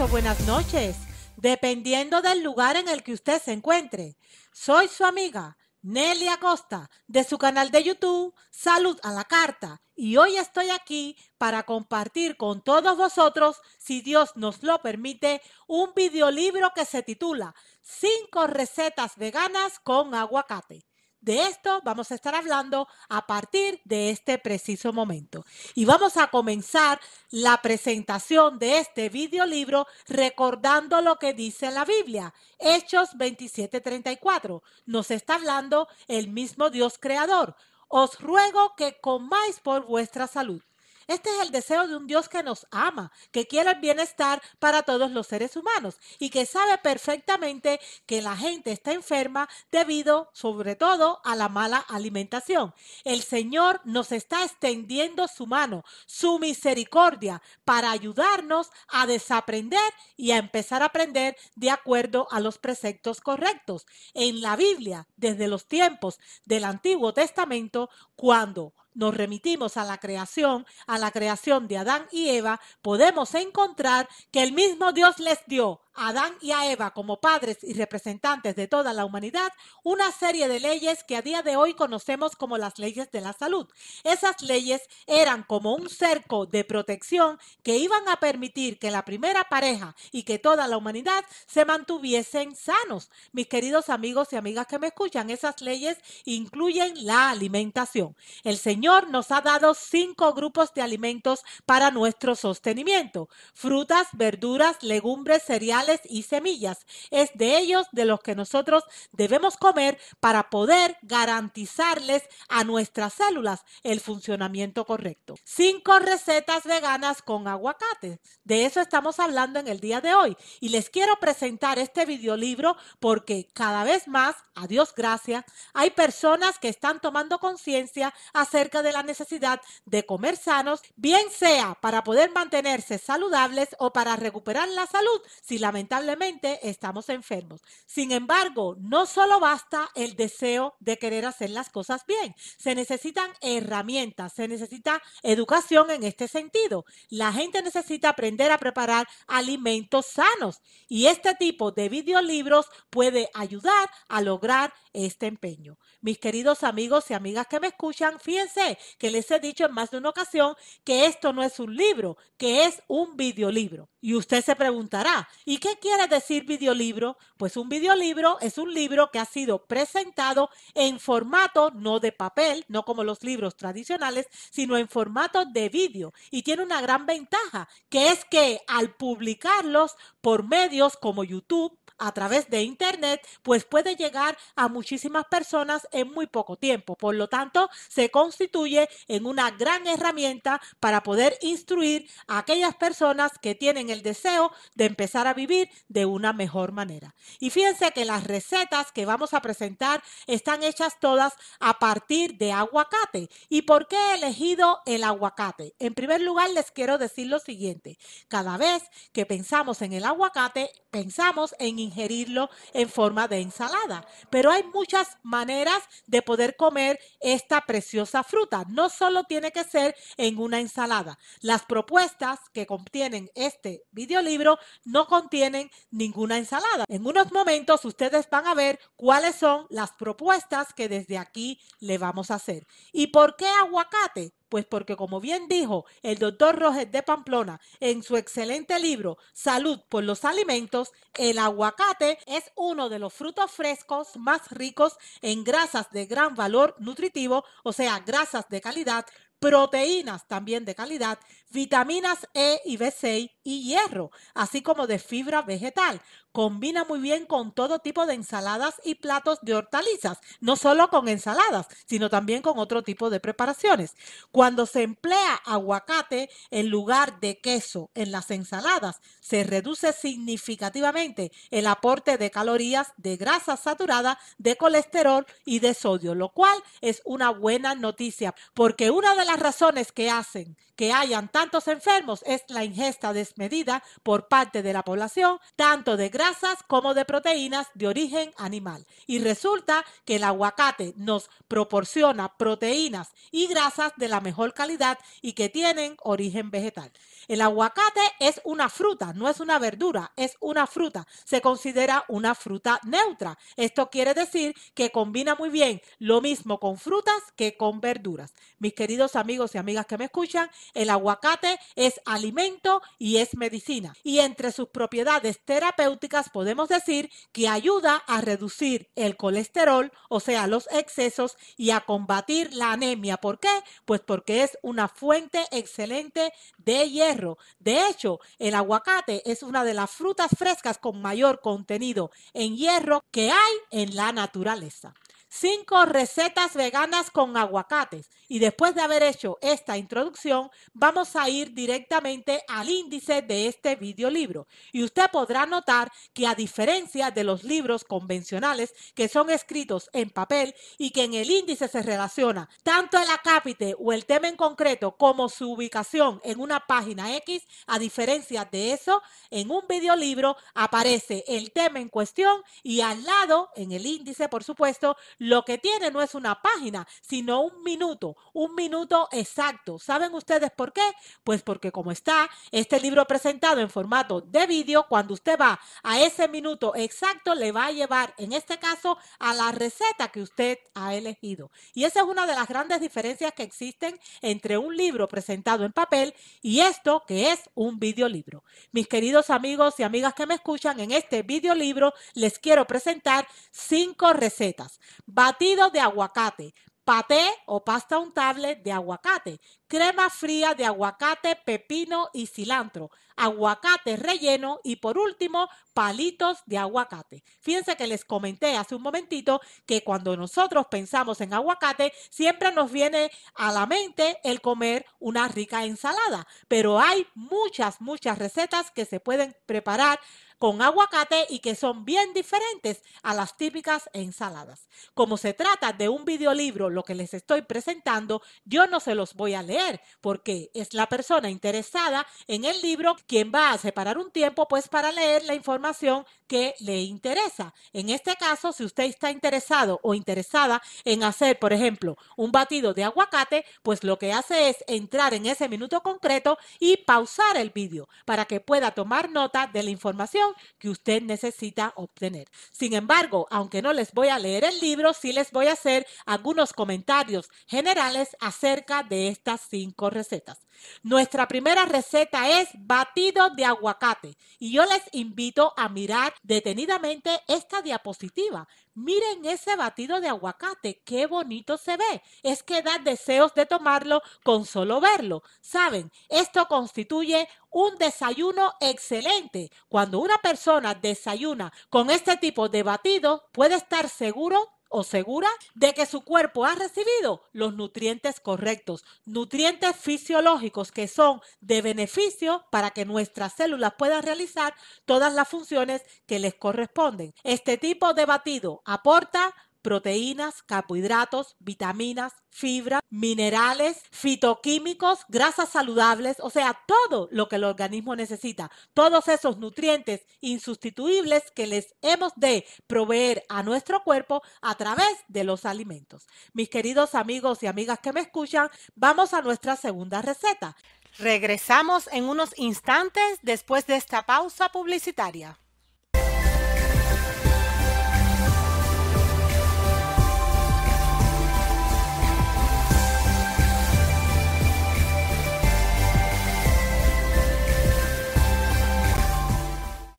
o buenas noches, dependiendo del lugar en el que usted se encuentre. Soy su amiga Nelly Acosta de su canal de YouTube Salud a la Carta y hoy estoy aquí para compartir con todos vosotros, si Dios nos lo permite, un videolibro que se titula Cinco recetas veganas con aguacate. De esto vamos a estar hablando a partir de este preciso momento. Y vamos a comenzar la presentación de este videolibro recordando lo que dice la Biblia. Hechos 27:34. Nos está hablando el mismo Dios creador. Os ruego que comáis por vuestra salud este es el deseo de un Dios que nos ama, que quiere el bienestar para todos los seres humanos y que sabe perfectamente que la gente está enferma debido sobre todo a la mala alimentación. El Señor nos está extendiendo su mano, su misericordia, para ayudarnos a desaprender y a empezar a aprender de acuerdo a los preceptos correctos. En la Biblia, desde los tiempos del Antiguo Testamento, cuando nos remitimos a la creación, a la creación de Adán y Eva, podemos encontrar que el mismo Dios les dio Adán y a Eva como padres y representantes de toda la humanidad una serie de leyes que a día de hoy conocemos como las leyes de la salud. Esas leyes eran como un cerco de protección que iban a permitir que la primera pareja y que toda la humanidad se mantuviesen sanos. Mis queridos amigos y amigas que me escuchan, esas leyes incluyen la alimentación. El Señor nos ha dado cinco grupos de alimentos para nuestro sostenimiento. Frutas, verduras, legumbres, cereales, y semillas. Es de ellos de los que nosotros debemos comer para poder garantizarles a nuestras células el funcionamiento correcto. Cinco recetas veganas con aguacate. De eso estamos hablando en el día de hoy. Y les quiero presentar este videolibro porque cada vez más, a Dios gracias, hay personas que están tomando conciencia acerca de la necesidad de comer sanos, bien sea para poder mantenerse saludables o para recuperar la salud si la lamentablemente estamos enfermos. Sin embargo, no solo basta el deseo de querer hacer las cosas bien, se necesitan herramientas, se necesita educación en este sentido. La gente necesita aprender a preparar alimentos sanos y este tipo de videolibros puede ayudar a lograr este empeño. Mis queridos amigos y amigas que me escuchan, fíjense que les he dicho en más de una ocasión que esto no es un libro, que es un videolibro. Y usted se preguntará, ¿y qué quiere decir videolibro? Pues un videolibro es un libro que ha sido presentado en formato no de papel, no como los libros tradicionales, sino en formato de vídeo. Y tiene una gran ventaja, que es que al publicarlos por medios como YouTube, a través de Internet, pues puede llegar a muchísimas personas en muy poco tiempo. Por lo tanto, se constituye en una gran herramienta para poder instruir a aquellas personas que tienen el deseo de empezar a vivir de una mejor manera. Y fíjense que las recetas que vamos a presentar están hechas todas a partir de aguacate. ¿Y por qué he elegido el aguacate? En primer lugar, les quiero decir lo siguiente. Cada vez que pensamos en el aguacate, pensamos en ingerirlo en forma de ensalada. Pero hay muchas maneras de poder comer esta preciosa fruta. No solo tiene que ser en una ensalada. Las propuestas que contienen este videolibro no contienen ninguna ensalada. En unos momentos ustedes van a ver cuáles son las propuestas que desde aquí le vamos a hacer. ¿Y por qué aguacate? Pues porque como bien dijo el doctor Roger de Pamplona en su excelente libro Salud por los alimentos, el aguacate es uno de los frutos frescos más ricos en grasas de gran valor nutritivo, o sea, grasas de calidad, proteínas también de calidad, vitaminas E y B6 y hierro, así como de fibra vegetal, Combina muy bien con todo tipo de ensaladas y platos de hortalizas, no solo con ensaladas, sino también con otro tipo de preparaciones. Cuando se emplea aguacate en lugar de queso en las ensaladas, se reduce significativamente el aporte de calorías, de grasa saturada, de colesterol y de sodio, lo cual es una buena noticia, porque una de las razones que hacen que hayan tantos enfermos es la ingesta desmedida por parte de la población, tanto de grasas como de proteínas de origen animal. Y resulta que el aguacate nos proporciona proteínas y grasas de la mejor calidad y que tienen origen vegetal. El aguacate es una fruta, no es una verdura, es una fruta. Se considera una fruta neutra. Esto quiere decir que combina muy bien lo mismo con frutas que con verduras. Mis queridos amigos y amigas que me escuchan, el aguacate es alimento y es medicina. Y entre sus propiedades terapéuticas, podemos decir que ayuda a reducir el colesterol, o sea, los excesos, y a combatir la anemia. ¿Por qué? Pues porque es una fuente excelente de hierro. De hecho, el aguacate es una de las frutas frescas con mayor contenido en hierro que hay en la naturaleza cinco recetas veganas con aguacates. Y después de haber hecho esta introducción, vamos a ir directamente al índice de este videolibro. Y usted podrá notar que a diferencia de los libros convencionales que son escritos en papel y que en el índice se relaciona tanto el acápite o el tema en concreto como su ubicación en una página X, a diferencia de eso, en un videolibro aparece el tema en cuestión y al lado, en el índice por supuesto, lo que tiene no es una página, sino un minuto, un minuto exacto. ¿Saben ustedes por qué? Pues porque como está este libro presentado en formato de vídeo, cuando usted va a ese minuto exacto, le va a llevar, en este caso, a la receta que usted ha elegido. Y esa es una de las grandes diferencias que existen entre un libro presentado en papel y esto que es un videolibro. Mis queridos amigos y amigas que me escuchan, en este videolibro les quiero presentar cinco recetas batido de aguacate, paté o pasta untable de aguacate, crema fría de aguacate, pepino y cilantro, aguacate relleno y por último palitos de aguacate. Fíjense que les comenté hace un momentito que cuando nosotros pensamos en aguacate siempre nos viene a la mente el comer una rica ensalada, pero hay muchas, muchas recetas que se pueden preparar con aguacate y que son bien diferentes a las típicas ensaladas. Como se trata de un videolibro, lo que les estoy presentando, yo no se los voy a leer porque es la persona interesada en el libro quien va a separar un tiempo pues para leer la información que le interesa. En este caso, si usted está interesado o interesada en hacer, por ejemplo, un batido de aguacate, pues lo que hace es entrar en ese minuto concreto y pausar el vídeo para que pueda tomar nota de la información que usted necesita obtener. Sin embargo, aunque no les voy a leer el libro, sí les voy a hacer algunos comentarios generales acerca de estas cinco recetas. Nuestra primera receta es batido de aguacate y yo les invito a mirar detenidamente esta diapositiva. Miren ese batido de aguacate, qué bonito se ve. Es que da deseos de tomarlo con solo verlo. Saben, esto constituye un desayuno excelente. Cuando una persona desayuna con este tipo de batido, puede estar seguro o segura de que su cuerpo ha recibido los nutrientes correctos, nutrientes fisiológicos que son de beneficio para que nuestras células puedan realizar todas las funciones que les corresponden. Este tipo de batido aporta proteínas, carbohidratos, vitaminas, fibra, minerales, fitoquímicos, grasas saludables, o sea, todo lo que el organismo necesita, todos esos nutrientes insustituibles que les hemos de proveer a nuestro cuerpo a través de los alimentos. Mis queridos amigos y amigas que me escuchan, vamos a nuestra segunda receta. Regresamos en unos instantes después de esta pausa publicitaria.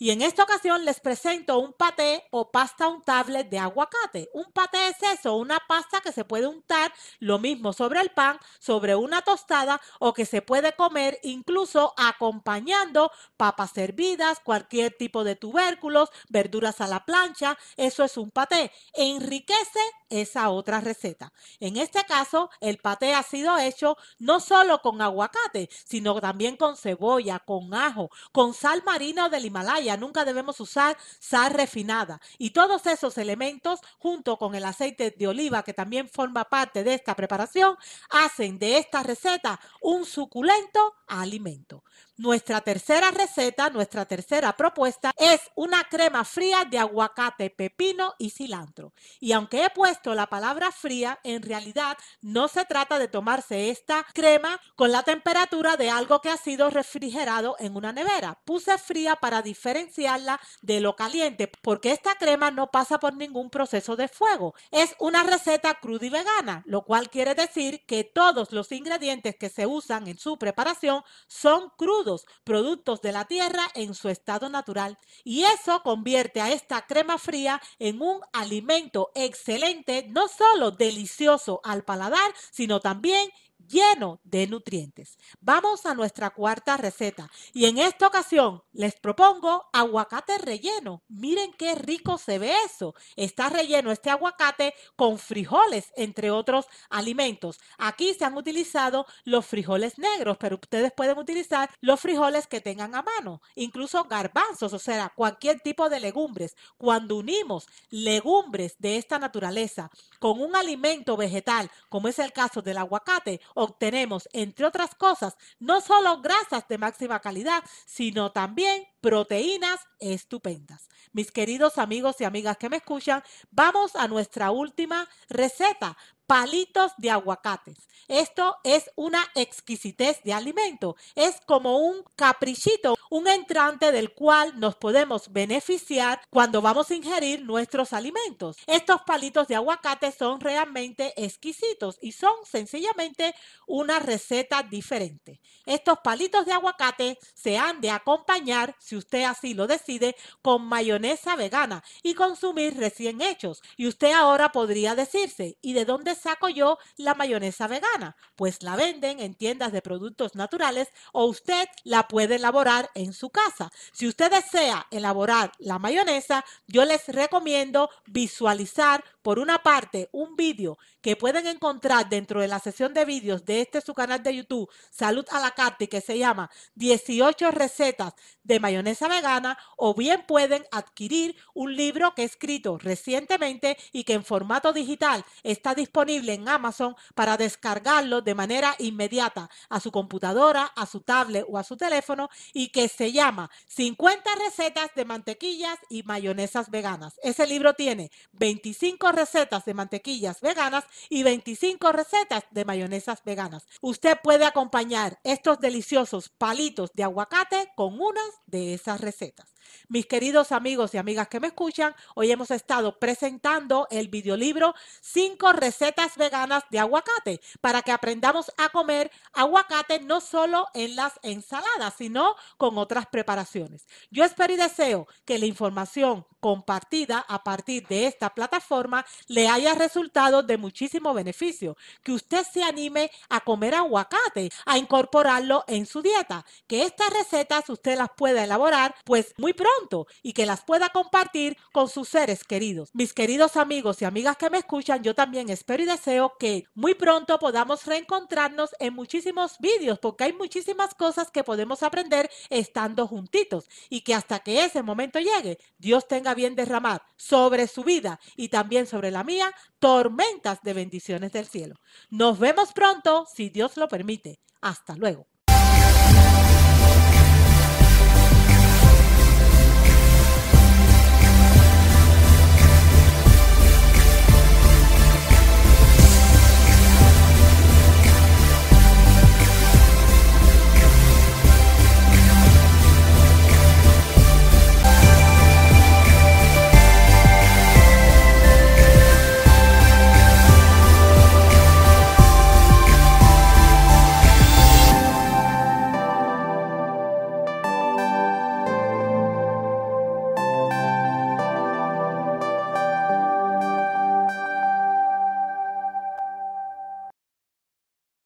Y en esta ocasión les presento un paté o pasta untable de aguacate. Un paté es eso, una pasta que se puede untar lo mismo sobre el pan, sobre una tostada o que se puede comer incluso acompañando papas hervidas, cualquier tipo de tubérculos, verduras a la plancha. Eso es un paté. Enriquece esa otra receta. En este caso, el paté ha sido hecho no solo con aguacate, sino también con cebolla, con ajo, con sal marina del Himalaya. Nunca debemos usar sal refinada. Y todos esos elementos, junto con el aceite de oliva, que también forma parte de esta preparación, hacen de esta receta un suculento alimento. Nuestra tercera receta, nuestra tercera propuesta es una crema fría de aguacate, pepino y cilantro. Y aunque he puesto la palabra fría, en realidad no se trata de tomarse esta crema con la temperatura de algo que ha sido refrigerado en una nevera. Puse fría para diferenciarla de lo caliente porque esta crema no pasa por ningún proceso de fuego. Es una receta cruda y vegana, lo cual quiere decir que todos los ingredientes que se usan en su preparación son crudos productos de la tierra en su estado natural. Y eso convierte a esta crema fría en un alimento excelente, no solo delicioso al paladar, sino también lleno de nutrientes. Vamos a nuestra cuarta receta y en esta ocasión les propongo aguacate relleno. Miren qué rico se ve eso. Está relleno este aguacate con frijoles, entre otros alimentos. Aquí se han utilizado los frijoles negros, pero ustedes pueden utilizar los frijoles que tengan a mano, incluso garbanzos, o sea, cualquier tipo de legumbres. Cuando unimos legumbres de esta naturaleza con un alimento vegetal, como es el caso del aguacate, obtenemos, entre otras cosas, no solo grasas de máxima calidad, sino también proteínas estupendas. Mis queridos amigos y amigas que me escuchan, vamos a nuestra última receta, palitos de aguacates. Esto es una exquisitez de alimento, es como un caprichito un entrante del cual nos podemos beneficiar cuando vamos a ingerir nuestros alimentos. Estos palitos de aguacate son realmente exquisitos y son sencillamente una receta diferente. Estos palitos de aguacate se han de acompañar, si usted así lo decide, con mayonesa vegana y consumir recién hechos. Y usted ahora podría decirse, ¿y de dónde saco yo la mayonesa vegana? Pues la venden en tiendas de productos naturales o usted la puede elaborar en su casa. Si usted desea elaborar la mayonesa, yo les recomiendo visualizar por una parte un vídeo que pueden encontrar dentro de la sesión de vídeos de este su canal de YouTube, Salud a la Carta, que se llama 18 recetas de mayonesa vegana, o bien pueden adquirir un libro que he escrito recientemente y que en formato digital está disponible en Amazon para descargarlo de manera inmediata a su computadora, a su tablet o a su teléfono y que se llama 50 recetas de mantequillas y mayonesas veganas. Ese libro tiene 25 recetas de mantequillas veganas y 25 recetas de mayonesas veganas. Usted puede acompañar estos deliciosos palitos de aguacate con unas de esas recetas. Mis queridos amigos y amigas que me escuchan, hoy hemos estado presentando el videolibro cinco recetas veganas de aguacate para que aprendamos a comer aguacate no solo en las ensaladas, sino con otras preparaciones. Yo espero y deseo que la información compartida a partir de esta plataforma le haya resultado de muchísimo beneficio, que usted se anime a comer aguacate, a incorporarlo en su dieta, que estas recetas usted las pueda elaborar, pues muy pronto y que las pueda compartir con sus seres queridos. Mis queridos amigos y amigas que me escuchan, yo también espero y deseo que muy pronto podamos reencontrarnos en muchísimos vídeos porque hay muchísimas cosas que podemos aprender estando juntitos y que hasta que ese momento llegue, Dios tenga bien derramar sobre su vida y también sobre la mía tormentas de bendiciones del cielo. Nos vemos pronto, si Dios lo permite. Hasta luego.